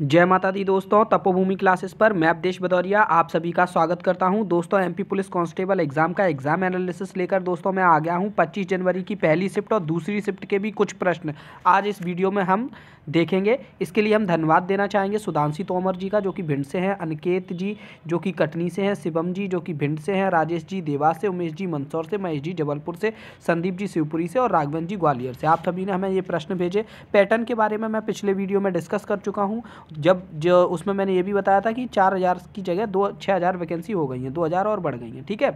जय माता दी दोस्तों तपोभूमि क्लासेस पर मैं अपदेश भदौरिया आप सभी का स्वागत करता हूं दोस्तों एमपी पुलिस कांस्टेबल एग्जाम का एग्जाम एनालिसिस लेकर दोस्तों मैं आ गया हूं 25 जनवरी की पहली शिफ्ट और दूसरी शिफ्ट के भी कुछ प्रश्न आज इस वीडियो में हम देखेंगे इसके लिए हम धन्यवाद देना चाहेंगे सुधांशी तोमर जी का जो कि भिंड से हैं अनिकेत जी जो कि कटनी से हैं शिवम जी जो कि भिंड से हैं राजेश जी देवास से उमेश जी मंदसौर से महेश जी जबलपुर से संदीप जी शिवपुरी से और राघवन जी ग्वालियर से आप सभी ने हमें ये प्रश्न भेजे पैटर्न के बारे में मैं पिछले वीडियो में डिस्कस कर चुका हूँ जब जो उसमें मैंने ये भी बताया था कि चार हज़ार की जगह दो छः हज़ार वैकेंसी हो गई हैं दो हज़ार और बढ़ गई हैं ठीक है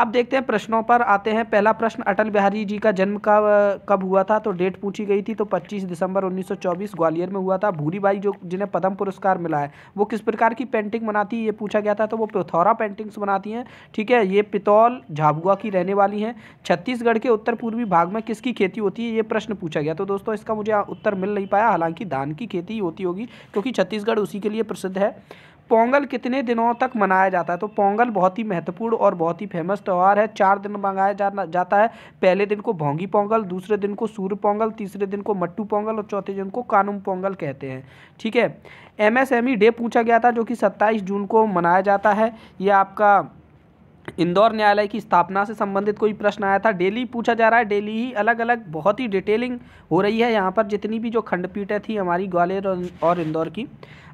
अब देखते हैं प्रश्नों पर आते हैं पहला प्रश्न अटल बिहारी जी का जन्म कब कब हुआ था तो डेट पूछी गई थी तो 25 दिसंबर 1924 ग्वालियर में हुआ था भूरी बाई जो जिन्हें पद्म पुरस्कार मिला है वो किस प्रकार की पेंटिंग बनाती है ये पूछा गया था तो वो पिथौरा पेंटिंग्स बनाती हैं ठीक है ये पितौल झाबुआ की रहने वाली हैं छत्तीसगढ़ के उत्तर पूर्वी भाग में किसकी खेती होती है ये प्रश्न पूछा गया तो दोस्तों इसका मुझे उत्तर मिल नहीं पाया हालांकि धान की खेती होती होगी क्योंकि छत्तीसगढ़ उसी के लिए प्रसिद्ध है पोंगल कितने दिनों तक मनाया जाता है तो पोंगल बहुत ही महत्वपूर्ण और बहुत ही फेमस त्यौहार है चार दिन मंगाया जाना जाता है पहले दिन को भोंगी पोंगल दूसरे दिन को सूर्य पोंगल तीसरे दिन को मट्टू पोंगल और चौथे दिन को कानूम पोंगल कहते हैं ठीक है एमएसएमई e डे पूछा गया था जो कि सत्ताईस जून को मनाया जाता है यह आपका इंदौर न्यायालय की स्थापना से संबंधित कोई प्रश्न आया था डेली पूछा जा रहा है डेली ही अलग अलग बहुत ही डिटेलिंग हो रही है यहाँ पर जितनी भी जो खंडपीठें थी हमारी ग्वालियर और इंदौर की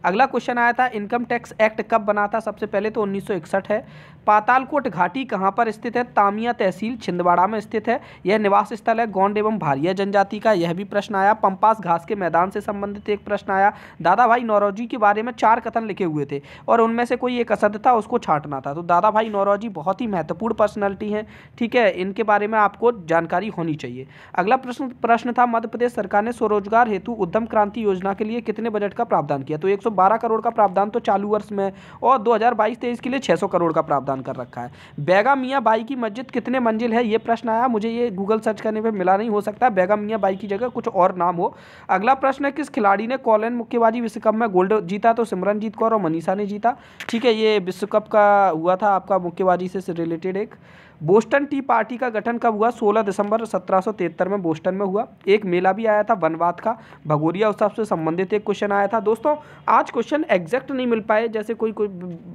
अगला क्वेश्चन आया था इनकम टैक्स एक्ट कब बना था सबसे पहले तो 1961 है पातालकोट घाटी कहाँ पर स्थित है तामिया तहसील छिंदवाड़ा में स्थित है यह निवास स्थल है गौंड एवं भारिया जनजाति का यह भी प्रश्न आया पंपास घास के मैदान से संबंधित एक प्रश्न आया दादा भाई नौरोजी के बारे में चार कथन लिखे हुए थे और उनमें से कोई एक असद था उसको छाटना था तो दादा भाई नौरोजी बहुत ही महत्वपूर्ण पर्सनैलिटी हैं ठीक है इनके बारे में आपको जानकारी होनी चाहिए अगला प्रश्न प्रश्न था मध्य प्रदेश सरकार ने स्वरोजगार हेतु उद्यम क्रांति योजना के लिए कितने बजट का प्रावधान किया तो एक करोड़ का प्रावधान तो चालू वर्ष में और दो हज़ार के लिए छः करोड़ का प्रावधान कर रखा है बैगा मियाँ बाई की मस्जिद कितने मंजिल है ये प्रश्न आया मुझे ये गूगल सर्च करने पर मिला नहीं हो सकता बैगा मियाँ बाई की जगह कुछ और नाम हो अगला प्रश्न है किस खिलाड़ी ने कॉलेन मुक्केबाजी विश्व कप में गोल्ड जीता तो सिमरनजीत कौर और मनीषा ने जीता ठीक है ये विश्व कप का हुआ था आपका मुक्केबाजी सर्विसेज से रिलेटेड एक बोस्टन टी पार्टी का गठन कब हुआ 16 दिसंबर 1773 में बोस्टन में हुआ एक मेला भी आया था वनवाद का भगोरिया उत्सव से संबंधित एक क्वेश्चन आया था दोस्तों आज क्वेश्चन एग्जैक्ट नहीं मिल पाए जैसे कोई कोई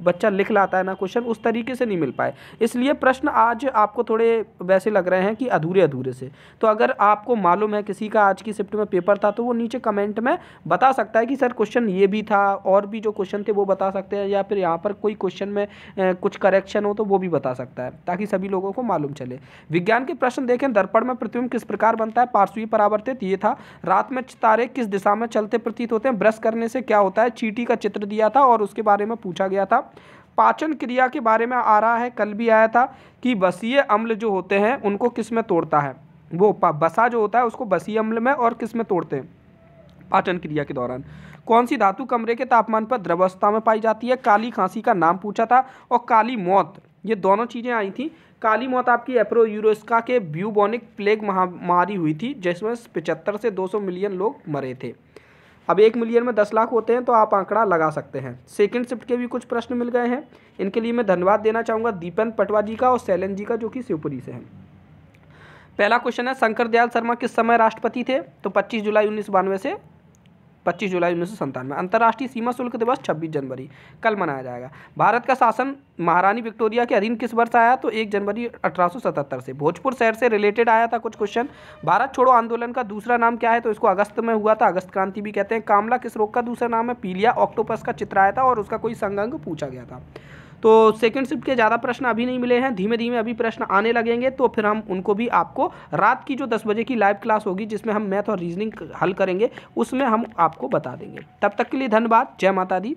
बच्चा लिख लाता है ना क्वेश्चन उस तरीके से नहीं मिल पाए इसलिए प्रश्न आज आपको थोड़े वैसे लग रहे हैं कि अधूरे अधूरे से तो अगर आपको मालूम है किसी का आज की शिफ्ट में पेपर था तो वो नीचे कमेंट में बता सकता है कि सर क्वेश्चन ये भी था और भी जो क्वेश्चन थे वो बता सकते हैं या फिर यहाँ पर कोई क्वेश्चन में कुछ करेक्शन हो तो वो भी बता सकता है ताकि सभी लोगों को मालूम चले विज्ञान के प्रश्न देखें दर्पण में प्रतिबिंब किस प्रकार बनता है पार्श्वी परावर्तित ये था रात में तारे किस दिशा में चलते प्रतीत होते हैं ब्रश करने से क्या होता है चीटी का चित्र दिया था और उसके बारे में पूछा गया था पाचन क्रिया के बारे में आ रहा है कल भी आया था कि बसीय अम्ल जो होते हैं उनको किस में तोड़ता है वो बसा जो होता है उसको बसीय अम्ल में और किस में तोड़ते हैं पाचन क्रिया के दौरान कौन सी धातु कमरे के तापमान पर द्रवस्था में पाई जाती है काली खांसी का नाम पूछा था और काली मौत ये दोनों चीज़ें आई थी काली मौत आपकी एप्रो यूरोस्का के ब्यूबोनिक प्लेग महामारी हुई थी जिसमें पचहत्तर से 200 मिलियन लोग मरे थे अब एक मिलियन में दस लाख होते हैं तो आप आंकड़ा लगा सकते हैं सेकंड शिफ्ट के भी कुछ प्रश्न मिल गए हैं इनके लिए मैं धन्यवाद देना चाहूँगा दीपन पटवा जी का और सैलन जी का जो कि शिवपुरी से हैं पहला क्वेश्चन है शंकर दयाल शर्मा किस समय राष्ट्रपति थे तो 25 जुलाई उन्नीस से 25 जुलाई उन्नीस सौ संतानवे अंतर्राष्ट्रीय सीमा शुल्क दिवस 26 जनवरी कल मनाया जाएगा भारत का शासन महारानी विक्टोरिया के अधीन किस वर्ष आया तो 1 जनवरी 1877 से भोजपुर शहर से रिलेटेड आया था कुछ क्वेश्चन भारत छोड़ो आंदोलन का दूसरा नाम क्या है तो इसको अगस्त में हुआ था अगस्त क्रांति भी कहते हैं कामला किस रोग का दूसरा नाम है पीलिया ऑक्टोपस का चित्र आया था और उसका कोई संगंग पूछा गया था तो सेकेंड शिफ्ट के ज़्यादा प्रश्न अभी नहीं मिले हैं धीमे धीमे अभी प्रश्न आने लगेंगे तो फिर हम उनको भी आपको रात की जो दस बजे की लाइव क्लास होगी जिसमें हम मैथ और रीजनिंग हल करेंगे उसमें हम आपको बता देंगे तब तक के लिए धन्यवाद जय माता दी